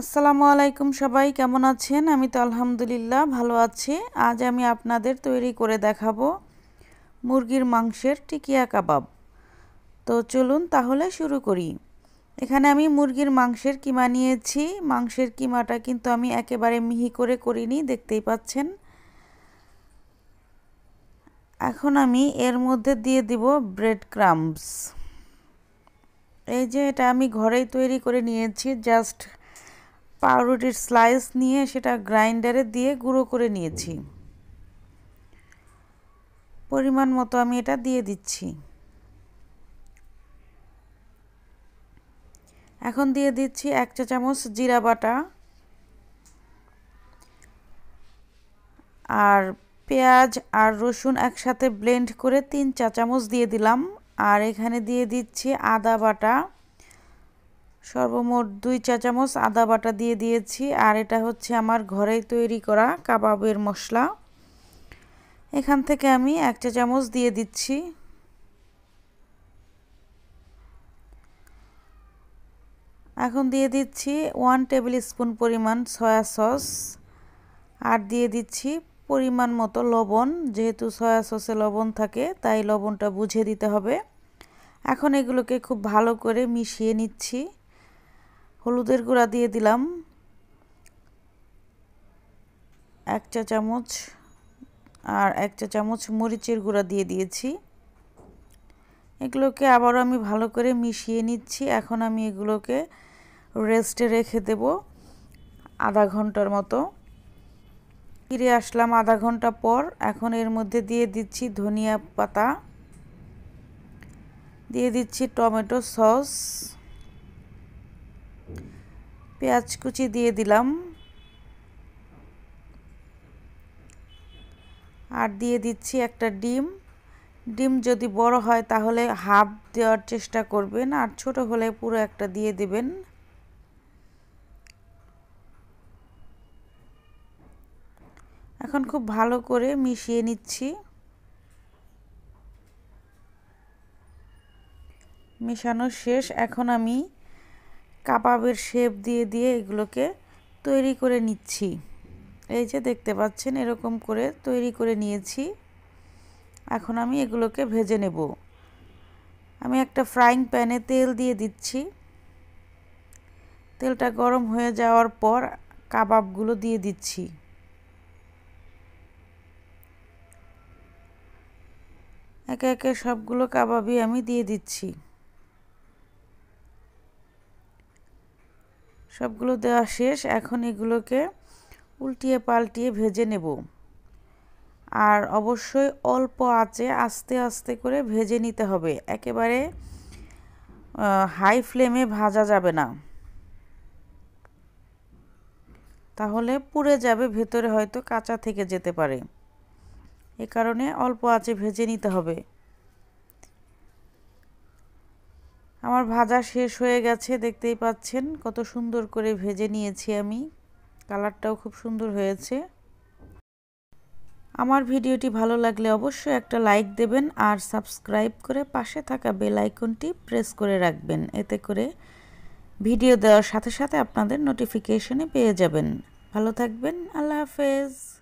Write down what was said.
আসসালামু আলাইকুম সবাই কেমন আছেন আমি তো আলহামদুলিল্লাহ ভালো আছি আজ আমি আপনাদের তৈরি করে দেখাবো মুরগির মাংসের টিকিয়া কাবাব তো চলুন তাহলে শুরু করি এখানে আমি মুরগির মাংসের কিমা নিয়েছি মাংসের কিমাটা কিন্তু আমি একেবারে মিহি করে করিনি দেখতেই পাচ্ছেন এখন আমি এর মধ্যে দিয়ে দিব ব্রেড ক্রাম্পস এই যে এটা আমি ঘরেই তৈরি করে নিয়েছি জাস্ট পাউরুটির স্লাইস নিয়ে সেটা গ্রাইন্ডারে দিয়ে গুঁড়ো করে নিয়েছি পরিমাণ মতো আমি এটা দিয়ে দিচ্ছি এখন দিয়ে দিচ্ছি এক চা চামচ জিরা বাটা আর পেঁয়াজ আর রসুন একসাথে ব্লেন্ড করে তিন চা চামচ দিয়ে দিলাম আর এখানে দিয়ে দিচ্ছি আদা বাটা সর্বমোট দুই চা চামচ আদা বাটা দিয়ে দিয়েছি আর এটা হচ্ছে আমার ঘরেই তৈরি করা কাবাবের মশলা এখান থেকে আমি এক চা চামচ দিয়ে দিচ্ছি এখন দিয়ে দিচ্ছি ওয়ান টেবিল স্পুন পরিমাণ সয়া সস আর দিয়ে দিচ্ছি পরিমাণ মতো লবণ যেহেতু সয়া সসে লবণ থাকে তাই লবণটা বুঝে দিতে হবে এখন এগুলোকে খুব ভালো করে মিশিয়ে নিচ্ছি হলুদের গুঁড়া দিয়ে দিলাম এক চা চামচ আর এক চা চামচ মরিচের গুঁড়া দিয়ে দিয়েছি এগুলোকে আবারও আমি ভালো করে মিশিয়ে নিচ্ছি এখন আমি এগুলোকে রেস্টে রেখে দেব আধা ঘন্টার মতো ফিরে আসলাম আধা ঘন্টা পর এখন এর মধ্যে দিয়ে দিচ্ছি ধনিয়া পাতা দিয়ে দিচ্ছি টমেটো সস পেঁয়াজ কুচি দিয়ে দিলাম আর দিয়ে দিচ্ছি একটা ডিম ডিম যদি বড় হয় তাহলে হাফ দেওয়ার চেষ্টা করবেন আর ছোট হলে পুরো একটা দিয়ে দেবেন এখন খুব ভালো করে মিশিয়ে নিচ্ছি মিশানো শেষ এখন আমি কাবাবের শেপ দিয়ে দিয়ে এগুলোকে তৈরি করে নিচ্ছি এই যে দেখতে পাচ্ছেন এরকম করে তৈরি করে নিয়েছি এখন আমি এগুলোকে ভেজে নেব আমি একটা ফ্রাইং প্যানে তেল দিয়ে দিচ্ছি তেলটা গরম হয়ে যাওয়ার পর কাবাবগুলো দিয়ে দিচ্ছি একে একে সবগুলো কাবাবই আমি দিয়ে দিচ্ছি সবগুলো দেওয়া শেষ এখন এগুলোকে উল্টিয়ে পাল্টিয়ে ভেজে নেব আর অবশ্যই অল্প আঁচে আস্তে আস্তে করে ভেজে নিতে হবে একেবারে হাই ফ্লেমে ভাজা যাবে না তাহলে পুড়ে যাবে ভেতরে হয়তো কাঁচা থেকে যেতে পারে এ কারণে অল্প আঁচে ভেজে নিতে হবে আমার ভাজা শেষ হয়ে গেছে দেখতেই পাচ্ছেন কত সুন্দর করে ভেজে নিয়েছি আমি কালারটাও খুব সুন্দর হয়েছে আমার ভিডিওটি ভালো লাগলে অবশ্যই একটা লাইক দেবেন আর সাবস্ক্রাইব করে পাশে থাকা বেল আইকনটি প্রেস করে রাখবেন এতে করে ভিডিও দেওয়ার সাথে সাথে আপনাদের নোটিফিকেশনে পেয়ে যাবেন ভালো থাকবেন আল্লাহ হাফেজ